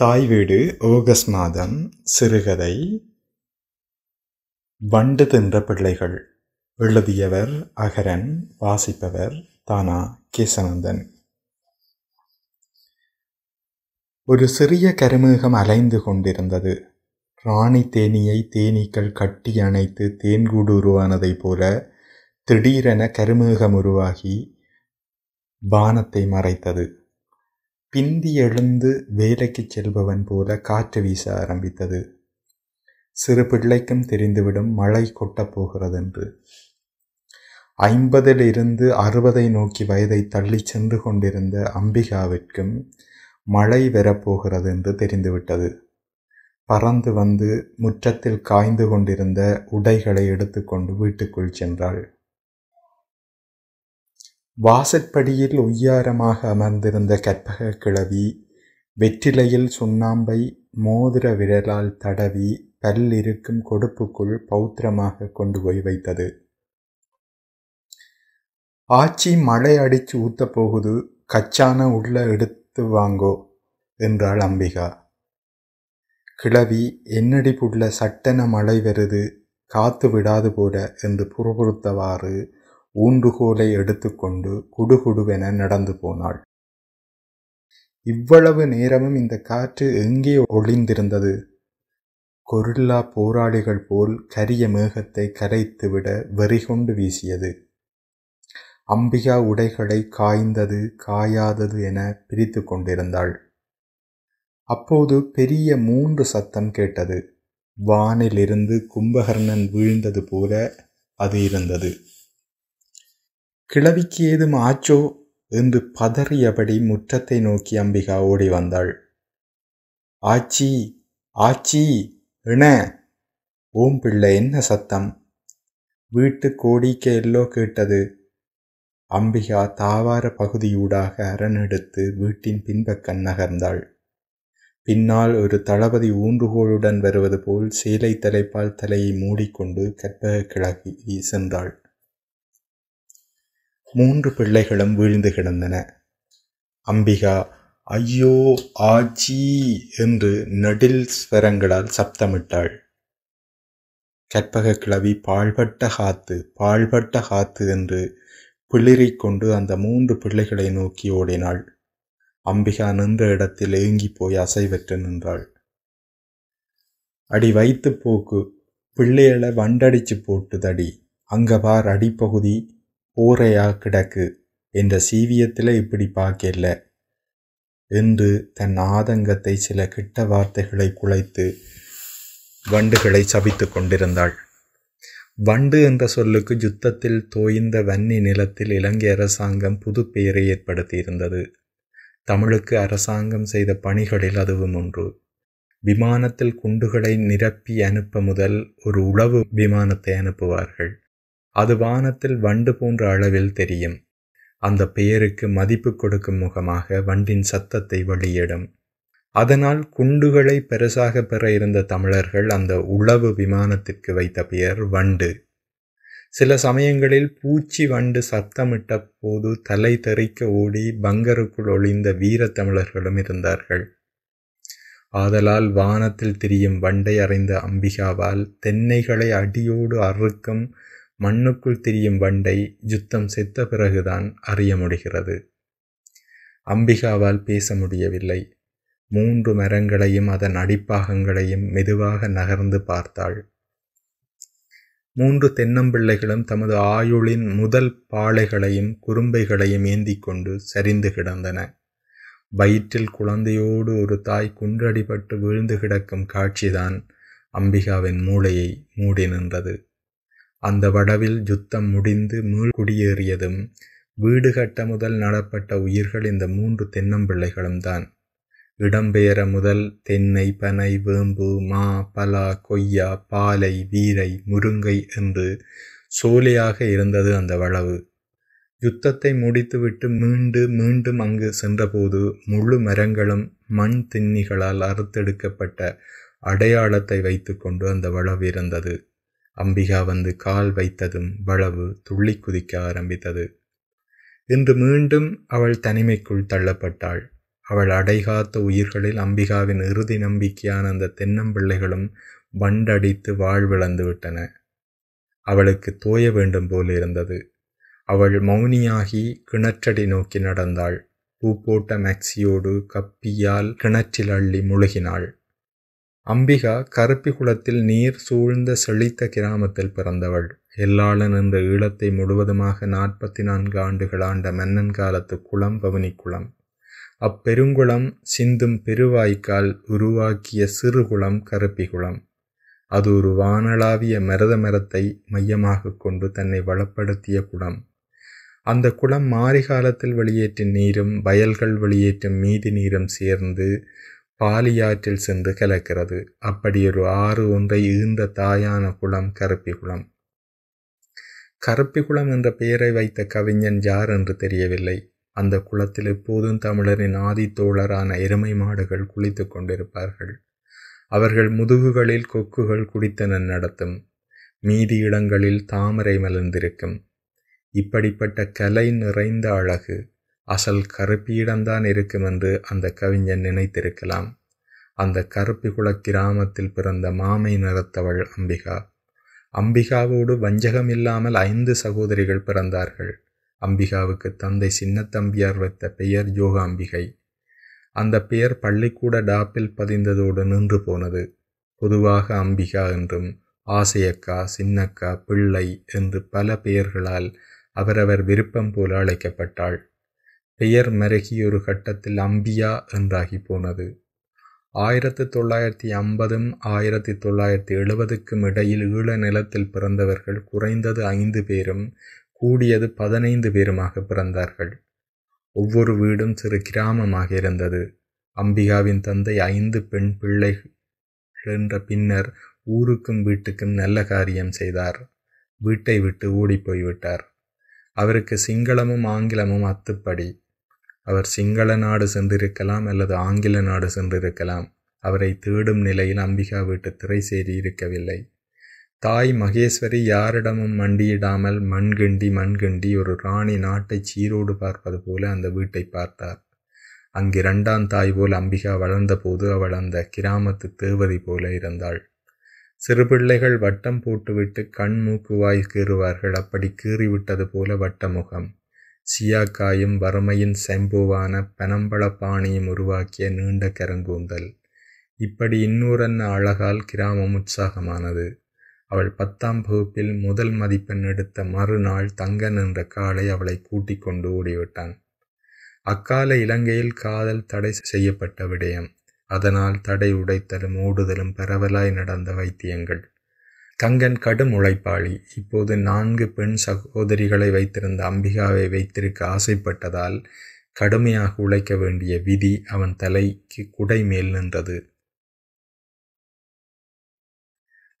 தாய் வீடு ஆகஸ்ட் மாதம் சிறுகதை வண்டு தின்ற பிள்ளைகள் எழுதியவர் அகரன் வாசிப்பவர் தானா கேசவந்தன் ஒரு சிறிய கருமேகம் அலைந்து கொண்டிருந்தது ராணி தேனியை தேனீக்கள் கட்டி அணைத்து தேன்கூடு உருவானதைப் போல திடீரென கருமேகம் உருவாகி பானத்தை மறைத்தது பிந்தி எழுந்து வேலைக்கு செல்பவன் போல காற்று வீச ஆரம்பித்தது சிறு பிள்ளைக்கும் தெரிந்துவிடும் மழை கொட்டப் போகிறதென்று ஐம்பதிலிருந்து அறுபதை நோக்கி வயதை தள்ளி சென்று கொண்டிருந்த அம்பிகாவிற்கும் மழை வரப்போகிறது என்று தெரிந்துவிட்டது பறந்து வந்து முற்றத்தில் காய்ந்து கொண்டிருந்த உடைகளை எடுத்துக்கொண்டு வீட்டுக்குள் சென்றாள் வாசற்படியில் ஒய்யாரமாக அமர்ந்திருந்த கற்பக கிழவி வெற்றிலையில் சுண்ணாம்பை மோதிர விரலால் தடவி பல் இருக்கும் கொடுப்புக்குள் பௌத்திரமாக கொண்டு போய் வைத்தது ஆச்சி மழை அடித்து ஊத்தப் போகுது கச்சான உள்ள எடுத்து வாங்கோ என்றாள் அம்பிகா கிழவி என்னடி புள்ள சட்டென மழை வருது காத்து விடாது போல என்று புறபுறுத்தவாறு ஊன்றுகோலை எடுத்துக்கொண்டு குடுகுடுவென நடந்து போனாள் இவ்வளவு நேரமும் இந்த காற்று எங்கே ஒளிந்திருந்தது கொருல்லா போராளிகள் போல் கரிய மேகத்தை கரைத்துவிட வெறிகொண்டு வீசியது அம்பிகா உடைகளை காய்ந்தது காயாதது என பிரித்து கொண்டிருந்தாள் அப்போது பெரிய மூன்று சத்தம் கேட்டது வானிலிருந்து கும்பகர்ணன் வீழ்ந்தது போல அது இருந்தது கிழவிக்கு ஏதும் ஆச்சோ என்று பதறியபடி முற்றத்தை நோக்கி அம்பிகா ஓடி வந்தாள் ஆச்சி ஆச்சி இண ஓம் பிள்ளை என்ன சத்தம் வீட்டு கோடிக்க எல்லோ கேட்டது அம்பிகா தாவார பகுதியூடாக அரணெடுத்து வீட்டின் பின்பக்கம் நகர்ந்தாள் பின்னால் ஒரு தளபதி ஊன்றுகோளுடன் வருவது போல் சேலை தலைப்பால் தலையை மூடிக்கொண்டு கற்பக கிழக்கி சென்றாள் மூன்று பிள்ளைகளும் வீழ்ந்து கிடந்தன அம்பிகா ஐயோ ஆச்சி என்று நெடில் ஸ்வரங்களால் சப்தமிட்டாள் கற்பக கிளவி பாழ்பட்ட காத்து பாழ்பட்ட காத்து என்று கொண்டு அந்த மூன்று பிள்ளைகளை நோக்கி ஓடினாள் அம்பிகா நின்ற இடத்தில் ஏங்கி போய் அசைவற்று நின்றாள் அடி வைத்து போக்கு பிள்ளைகளை வண்டடிச்சு போட்டு தடி அங்க பார் அடிப்பகுதி ஊரையா கிடக்கு என்ற சீவியத்தில் இப்படி பார்க்கல என்று தன் ஆதங்கத்தை சில கிட்ட வார்த்தைகளை குலைத்து வண்டுகளை சபித்து கொண்டிருந்தாள் வண்டு என்ற சொல்லுக்கு யுத்தத்தில் தோய்ந்த வன்னி நிலத்தில் இலங்கை அரசாங்கம் புது பெயரை ஏற்படுத்தியிருந்தது தமிழுக்கு அரசாங்கம் செய்த பணிகளில் அதுவும் ஒன்று விமானத்தில் குண்டுகளை நிரப்பி அனுப்ப முதல் ஒரு உளவு விமானத்தை அனுப்புவார்கள் அது வானத்தில் வண்டு போன்ற அளவில் தெரியும் அந்த பெயருக்கு மதிப்பு கொடுக்கும் முகமாக வண்டின் சத்தத்தை வெளியிடும் அதனால் குண்டுகளை பெருசாக பெற இருந்த தமிழர்கள் அந்த உளவு விமானத்திற்கு வைத்த பெயர் வண்டு சில சமயங்களில் பூச்சி வண்டு சத்தமிட்ட போது தலை தெறிக்க ஓடி பங்கருக்குள் ஒளிந்த வீர தமிழர்களும் இருந்தார்கள் ஆதலால் வானத்தில் திரியும் வண்டை அறைந்த அம்பிகாவால் தென்னைகளை அடியோடு அறுக்கும் மண்ணுக்குள் திரியும் வண்டை யுத்தம் செத்த பிறகுதான் அறிய முடிகிறது அம்பிகாவால் பேச முடியவில்லை மூன்று மரங்களையும் அதன் அடிப்பாகங்களையும் மெதுவாக நகர்ந்து பார்த்தாள் மூன்று தென்னம்பிள்ளைகளும் தமது ஆயுளின் முதல் பாளைகளையும் குறும்பைகளையும் ஏந்தி கொண்டு சரிந்து கிடந்தன வயிற்றில் குழந்தையோடு ஒரு தாய் குன்றடிபட்டு விழுந்து கிடக்கும் காட்சிதான் அம்பிகாவின் மூளையை மூடி நின்றது அந்த வடவில் யுத்தம் முடிந்து மீள் குடியேறியதும் வீடு கட்ட முதல் நடப்பட்ட உயிர்கள் இந்த மூன்று தென்னம்பிள்ளைகளும் தான் இடம்பெயர முதல் தென்னை பனை வேம்பு மா பலா கொய்யா பாலை வீரை முருங்கை என்று சோலையாக இருந்தது அந்த வளவு யுத்தத்தை முடித்துவிட்டு மீண்டு மீண்டும் அங்கு சென்றபோது முழு மரங்களும் மண் திண்ணிகளால் அறுத்தெடுக்கப்பட்ட அடையாளத்தை வைத்துக்கொண்டு அந்த வளவு இருந்தது அம்பிகா வந்து கால் வைத்ததும் வளவு துள்ளி குதிக்க ஆரம்பித்தது இன்று மீண்டும் அவள் தனிமைக்குள் தள்ளப்பட்டாள் அவள் அடைகாத்த உயிர்களில் அம்பிகாவின் இறுதி நம்பிக்கையான அந்த தென்னம்பிள்ளைகளும் வண்டடித்து வாழ்விழந்து விட்டன அவளுக்கு தோய வேண்டும் போல் இருந்தது அவள் மௌனியாகி கிணற்றடி நோக்கி நடந்தாள் பூ போட்ட மேக்சியோடு கப்பியால் கிணற்றில் அள்ளி முழுகினாள் அம்பிகா கருப்பி குளத்தில் நீர் சூழ்ந்த செழித்த கிராமத்தில் பிறந்தவள் எல்லாளன் என்ற ஈழத்தை முழுவதுமாக நாற்பத்தி நான்கு ஆண்டுகள் ஆண்ட மன்னன் காலத்து குளம் பவனிக்குளம் அப்பெருங்குளம் சிந்தும் பெருவாய்க்கால் உருவாக்கிய சிறுகுளம் குளம் அது ஒரு வானளாவிய மரத மரத்தை மையமாக கொண்டு தன்னை வளப்படுத்திய குளம் அந்த குளம் மாரிகாலத்தில் வெளியேற்றும் நீரும் வயல்கள் வெளியேற்றும் மீதி நீரும் சேர்ந்து பாலியாற்றில் சென்று கலக்கிறது அப்படியொரு ஆறு ஒன்றை ஈந்த தாயான குளம் கருப்பி குளம் கருப்பி குளம் என்ற பெயரை வைத்த கவிஞன் யார் என்று தெரியவில்லை அந்த குளத்தில் எப்போதும் தமிழரின் ஆதி தோழரான எருமை மாடுகள் குளித்து கொண்டிருப்பார்கள் அவர்கள் முதுகுகளில் கொக்குகள் குடித்தனன் நடத்தும் மீதி இடங்களில் தாமரை மலர்ந்திருக்கும் இப்படிப்பட்ட கலை நிறைந்த அழகு அசல் கருப்பியிடம்தான் இருக்குமென்று அந்த கவிஞன் நினைத்திருக்கலாம் அந்த கருப்பிகுள கிராமத்தில் பிறந்த மாமை நிறத்தவள் அம்பிகா அம்பிகாவோடு வஞ்சகம் இல்லாமல் ஐந்து சகோதரிகள் பிறந்தார்கள் அம்பிகாவுக்கு தந்தை சின்னத்தம்பியார் வைத்த பெயர் யோகாம்பிகை அந்த பெயர் பள்ளிக்கூட டாப்பில் பதிந்ததோடு நின்று போனது பொதுவாக அம்பிகா என்றும் ஆசையக்கா சின்னக்கா பிள்ளை என்று பல பெயர்களால் அவரவர் விருப்பம் போல அழைக்கப்பட்டாள் பெயர் ஒரு கட்டத்தில் அம்பியா என்றாகி போனது ஆயிரத்து தொள்ளாயிரத்தி ஐம்பதும் ஆயிரத்தி தொள்ளாயிரத்தி எழுபதுக்கும் இடையில் ஈழ நிலத்தில் பிறந்தவர்கள் குறைந்தது ஐந்து பேரும் கூடியது பதினைந்து பேருமாக பிறந்தார்கள் ஒவ்வொரு வீடும் சிறு கிராமமாக இருந்தது அம்பிகாவின் தந்தை ஐந்து பெண் பிள்ளை என்ற பின்னர் ஊருக்கும் வீட்டுக்கும் நல்ல காரியம் செய்தார் வீட்டை விட்டு ஓடிப்போய்விட்டார் அவருக்கு சிங்களமும் ஆங்கிலமும் அத்துப்படி அவர் சிங்கள நாடு சென்றிருக்கலாம் அல்லது ஆங்கில நாடு சென்றிருக்கலாம் அவரை தேடும் நிலையில் அம்பிகா வீட்டு திரை சேரி இருக்கவில்லை தாய் மகேஸ்வரி யாரிடமும் மண்டியிடாமல் மண்கிண்டி மண்கிண்டி ஒரு ராணி நாட்டை சீரோடு பார்ப்பது போல அந்த வீட்டை பார்த்தார் அங்கு இரண்டாம் தாய் போல் அம்பிகா வளர்ந்தபோது அவள் அந்த கிராமத்து தேவதை போல இருந்தாள் சிறு பிள்ளைகள் வட்டம் போட்டுவிட்டு கண் மூக்கு வாய் கீறுவார்கள் அப்படி கீறிவிட்டது போல வட்டமுகம் சியாக்காயும் வறுமையின் செம்புவான பனம்பழப்பானையும் உருவாக்கிய நீண்ட கரங்கூந்தல் இப்படி இன்னூரன்ன அழகால் கிராமம் உற்சாகமானது அவள் பத்தாம் வகுப்பில் முதல் மதிப்பெண் எடுத்த மறுநாள் தங்கன் என்ற காலை அவளை கூட்டிக் கொண்டு ஓடிவிட்டான் அக்கால இலங்கையில் காதல் தடை செய்யப்பட்ட விடயம் அதனால் தடை உடைத்தலும் ஓடுதலும் பரவலாய் நடந்த வைத்தியங்கள் கங்கன் கடும் உழைப்பாளி இப்போது நான்கு பெண் சகோதரிகளை வைத்திருந்த அம்பிகாவை வைத்திருக்க ஆசைப்பட்டதால் கடுமையாக உழைக்க வேண்டிய விதி அவன் தலைக்கு குடை மேல் நின்றது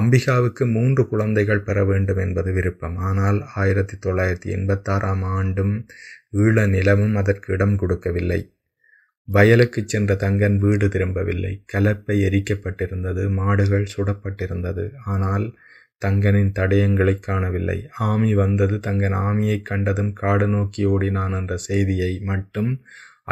அம்பிகாவுக்கு மூன்று குழந்தைகள் பெற வேண்டும் என்பது விருப்பம் ஆனால் ஆயிரத்தி தொள்ளாயிரத்தி எண்பத்தாறாம் ஆண்டும் ஈழ நிலமும் அதற்கு இடம் கொடுக்கவில்லை வயலுக்கு சென்ற தங்கன் வீடு திரும்பவில்லை கலப்பை எரிக்கப்பட்டிருந்தது மாடுகள் சுடப்பட்டிருந்தது ஆனால் தங்கனின் தடயங்களை காணவில்லை ஆமி வந்தது தங்கன் ஆமியை கண்டதும் காடு நோக்கி ஓடினான் என்ற செய்தியை மட்டும்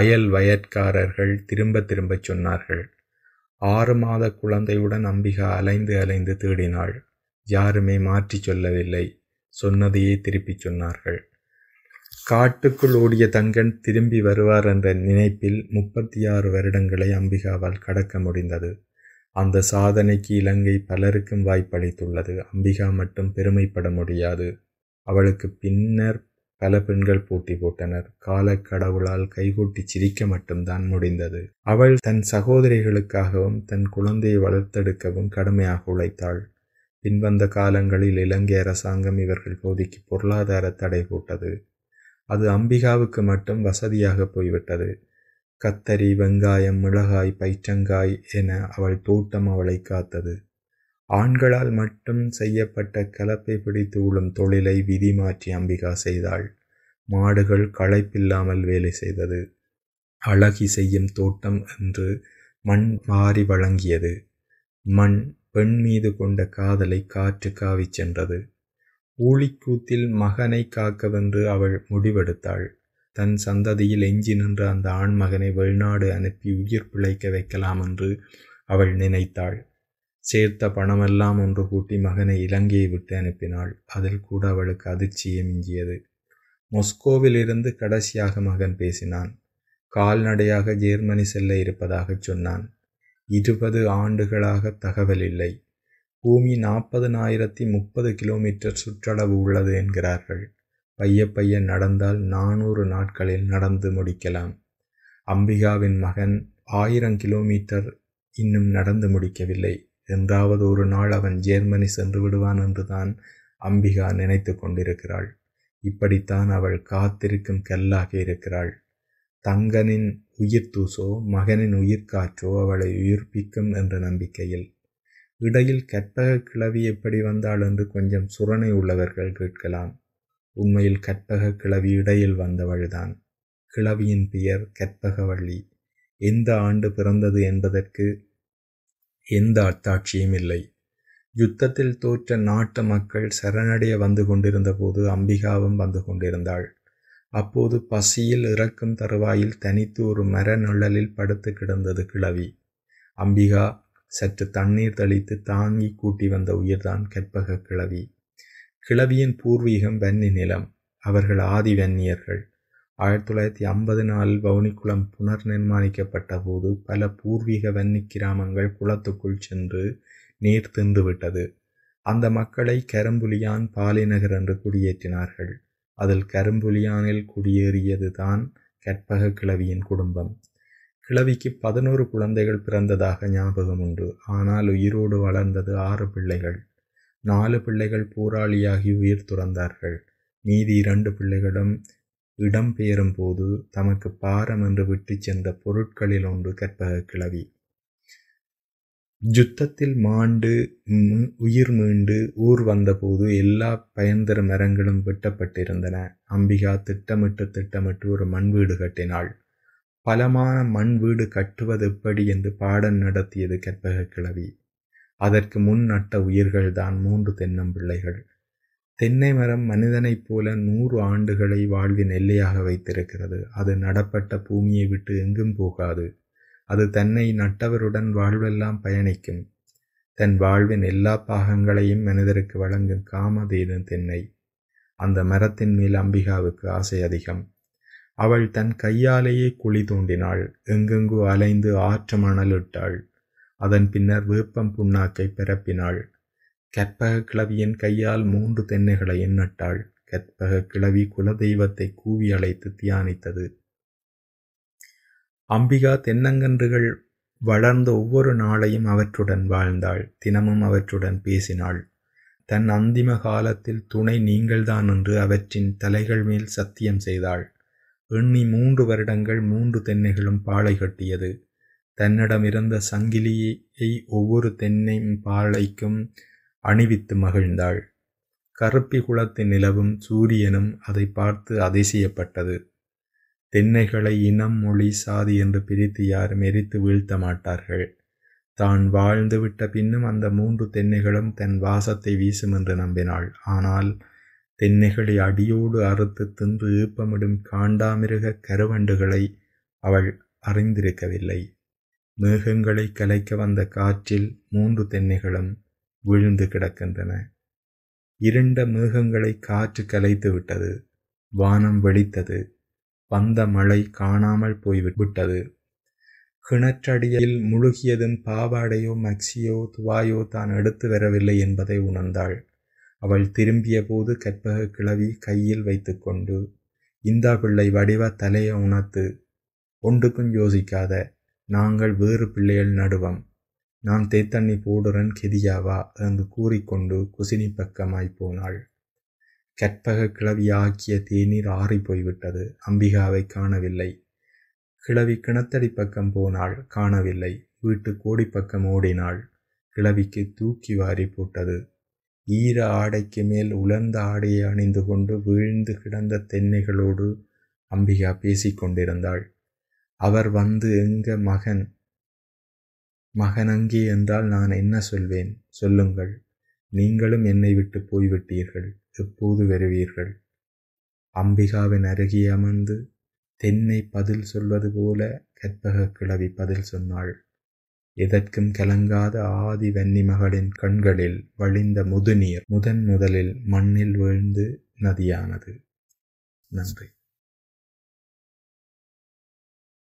அயல் வயற்காரர்கள் திரும்ப திரும்பச் சொன்னார்கள் ஆறு மாத குழந்தையுடன் அம்பிகா அலைந்து அலைந்து தேடினாள் யாருமே மாற்றி சொல்லவில்லை சொன்னதையே திருப்பிச் சொன்னார்கள் காட்டுக்குள் ஓடிய தங்கன் திரும்பி வருவார் என்ற நினைப்பில் முப்பத்தி ஆறு வருடங்களை அம்பிகாவால் கடக்க முடிந்தது அந்த சாதனைக்கு இலங்கை பலருக்கும் வாய்ப்பளித்துள்ளது அம்பிகா மட்டும் பெருமைப்பட முடியாது அவளுக்கு பின்னர் பல பெண்கள் போட்டி போட்டனர் கால கடவுளால் கைகூட்டி சிரிக்க மட்டும்தான் முடிந்தது அவள் தன் சகோதரிகளுக்காகவும் தன் குழந்தையை வளர்த்தெடுக்கவும் கடுமையாக உழைத்தாள் பின்வந்த காலங்களில் இலங்கை அரசாங்கம் இவர்கள் போதிக்கு பொருளாதார தடை போட்டது அது அம்பிகாவுக்கு மட்டும் வசதியாக போய்விட்டது கத்தரி வெங்காயம் மிளகாய் பைச்சங்காய் என அவள் தோட்டம் அவளை காத்தது ஆண்களால் மட்டும் செய்யப்பட்ட கலப்பை பிடித்து உழும் தொழிலை விதி மாற்றி அம்பிகா செய்தாள் மாடுகள் களைப்பில்லாமல் வேலை செய்தது அழகி செய்யும் தோட்டம் என்று மண் மாறி வழங்கியது மண் பெண் மீது கொண்ட காதலை காற்று காவிச் சென்றது ஊழிக்கூத்தில் மகனை காக்கவென்று அவள் முடிவெடுத்தாள் தன் சந்ததியில் எஞ்சி நின்ற அந்த ஆண்மகனை வெளிநாடு அனுப்பி உயிர் பிழைக்க வைக்கலாம் என்று அவள் நினைத்தாள் சேர்த்த பணமெல்லாம் ஒன்று கூட்டி மகனை இலங்கையை விட்டு அனுப்பினாள் அதில் கூட அவளுக்கு அதிர்ச்சியை மிஞ்சியது மொஸ்கோவிலிருந்து கடைசியாக மகன் பேசினான் கால்நடையாக ஜெர்மனி செல்ல இருப்பதாகச் சொன்னான் இருபது ஆண்டுகளாக தகவல் இல்லை பூமி நாற்பதனாயிரத்தி முப்பது கிலோமீட்டர் சுற்றளவு உள்ளது என்கிறார்கள் பைய பையன் நடந்தால் நானூறு நாட்களில் நடந்து முடிக்கலாம் அம்பிகாவின் மகன் ஆயிரம் கிலோமீட்டர் இன்னும் நடந்து முடிக்கவில்லை என்றாவது ஒரு நாள் அவன் ஜெர்மனி சென்று விடுவான் என்றுதான் அம்பிகா நினைத்து கொண்டிருக்கிறாள் இப்படித்தான் அவள் காத்திருக்கும் கல்லாக இருக்கிறாள் தங்கனின் உயிர் தூசோ மகனின் உயிர்காற்றோ அவளை உயிர்ப்பிக்கும் என்ற நம்பிக்கையில் இடையில் கற்பக கிளவி எப்படி வந்தாள் என்று கொஞ்சம் சுரணை உள்ளவர்கள் கேட்கலாம் உண்மையில் கற்பக கிளவி இடையில் வந்தவள்தான் கிளவியின் பெயர் கற்பகவள்ளி எந்த ஆண்டு பிறந்தது என்பதற்கு எந்த அத்தாட்சியும் இல்லை யுத்தத்தில் தோற்ற நாட்டு மக்கள் சரணடைய வந்து கொண்டிருந்த போது அம்பிகாவும் வந்து கொண்டிருந்தாள் அப்போது பசியில் இறக்கும் தருவாயில் தனித்து ஒரு மர நிழலில் படுத்து கிடந்தது கிளவி அம்பிகா சற்று தண்ணீர் தளித்து தாங்கி கூட்டி வந்த உயிர்தான் கற்பக கிழவி கிளவியின் பூர்வீகம் வன்னி நிலம் அவர்கள் ஆதி வன்னியர்கள் ஆயிரத்தி தொள்ளாயிரத்தி ஐம்பது நாளில் வவுனிக்குளம் புனர் நிர்மாணிக்கப்பட்ட போது பல பூர்வீக வன்னி கிராமங்கள் குளத்துக்குள் சென்று நீர் தின்றுவிட்டது அந்த மக்களை கரும்புலியான் பாலிநகர் என்று குடியேற்றினார்கள் அதில் கரும்புலியானில் குடியேறியதுதான் கற்பக கிழவியின் குடும்பம் கிழவிக்கு பதினோரு குழந்தைகள் பிறந்ததாக ஞாபகம் உண்டு ஆனால் உயிரோடு வளர்ந்தது ஆறு பிள்ளைகள் நாலு பிள்ளைகள் போராளியாகி உயிர் துறந்தார்கள் மீதி இரண்டு பிள்ளைகளும் இடம்பெயரும் போது தமக்கு பாரம் என்று விட்டு சென்ற பொருட்களில் ஒன்று கற்பக கிழவி யுத்தத்தில் மாண்டு உயிர் மீண்டு ஊர் வந்தபோது எல்லா பயந்தர மரங்களும் வெட்டப்பட்டிருந்தன அம்பிகா திட்டமிட்டு திட்டமிட்டு ஒரு மண் வீடு கட்டினாள் பலமான மண் வீடு கட்டுவது எப்படி என்று பாடம் நடத்தியது கற்பக கிழவி அதற்கு முன் நட்ட உயிர்கள் தான் மூன்று தென்னம் பிள்ளைகள் தென்னை மரம் மனிதனைப் போல நூறு ஆண்டுகளை வாழ்வின் எல்லையாக வைத்திருக்கிறது அது நடப்பட்ட பூமியை விட்டு எங்கும் போகாது அது தன்னை நட்டவருடன் வாழ்வெல்லாம் பயணிக்கும் தன் வாழ்வின் எல்லா பாகங்களையும் மனிதருக்கு வழங்கும் காமதேனு தென்னை அந்த மரத்தின் மேல் அம்பிகாவுக்கு ஆசை அதிகம் அவள் தன் கையாலேயே குழி தூண்டினாள் எங்கெங்கு அலைந்து ஆற்று மணலிட்டாள் அதன் பின்னர் வேப்பம் புண்ணாக்கை பிறப்பினாள் கற்பக கிளவியின் கையால் மூன்று தென்னைகளை எண்ணட்டாள் கற்பக கிளவி குலதெய்வத்தை கூவி அழைத்து தியானித்தது அம்பிகா தென்னங்கன்றுகள் வளர்ந்த ஒவ்வொரு நாளையும் அவற்றுடன் வாழ்ந்தாள் தினமும் அவற்றுடன் பேசினாள் தன் அந்திம காலத்தில் துணை நீங்கள்தான் என்று அவற்றின் தலைகள் மேல் சத்தியம் செய்தாள் எண்ணி மூன்று வருடங்கள் மூன்று தென்னைகளும் பாலை கட்டியது தன்னிடமிருந்த சங்கிலியை ஒவ்வொரு தென்னை பாலைக்கும் அணிவித்து மகிழ்ந்தாள் கருப்பி குளத்தின் நிலவும் சூரியனும் அதை பார்த்து அதிசயப்பட்டது தென்னைகளை இனம் மொழி சாதி என்று பிரித்து யாரும் எரித்து வீழ்த்த மாட்டார்கள் தான் வாழ்ந்துவிட்ட பின்னும் அந்த மூன்று தென்னைகளும் தன் வாசத்தை வீசும் என்று நம்பினாள் ஆனால் தென்னைகளை அடியோடு அறுத்து தின்று ஈப்பமிடும் காண்டாமிருக கருவண்டுகளை அவள் அறிந்திருக்கவில்லை மேகங்களை கலைக்க வந்த காற்றில் மூன்று தென்னைகளும் விழுந்து கிடக்கின்றன இருண்ட மேகங்களை காற்று கலைத்து விட்டது வானம் வெளித்தது வந்த மழை காணாமல் போய்விட்டது கிணற்றடியில் முழுகியதும் பாவாடையோ மக்சியோ துவாயோ தான் எடுத்து வரவில்லை என்பதை உணர்ந்தாள் அவள் திரும்பியபோது கற்பக கிளவி கையில் வைத்துக்கொண்டு இந்தா பிள்ளை வடிவ தலையை உணர்த்து ஒன்றுக்கும் யோசிக்காத நாங்கள் வேறு பிள்ளைகள் நடுவம் நான் தேத்தண்ணி போடுறன் கெதியாவா என்று கூறிக்கொண்டு குசினி பக்கமாய் போனாள் கற்பக கிளவி ஆக்கிய தேநீர் ஆறி போய்விட்டது அம்பிகாவை காணவில்லை கிளவி கிணத்தடி பக்கம் போனாள் காணவில்லை வீட்டு கோடி பக்கம் ஓடினாள் கிளவிக்கு தூக்கி வாரி போட்டது ஈர ஆடைக்கு மேல் உலர்ந்த ஆடையை அணிந்து கொண்டு வீழ்ந்து கிடந்த தென்னைகளோடு அம்பிகா பேசிக்கொண்டிருந்தாள் அவர் வந்து எங்க மகன் மகன் அங்கே என்றால் நான் என்ன சொல்வேன் சொல்லுங்கள் நீங்களும் என்னை விட்டு போய்விட்டீர்கள் எப்போது வருவீர்கள் அம்பிகாவின் அருகே அமர்ந்து தென்னை பதில் சொல்வது போல கற்பக கிளவி பதில் சொன்னாள் எதற்கும் கலங்காத ஆதி மகளின் கண்களில் வழிந்த முதுநீர் முதன் முதலில் மண்ணில் வீழ்ந்து நதியானது நன்றி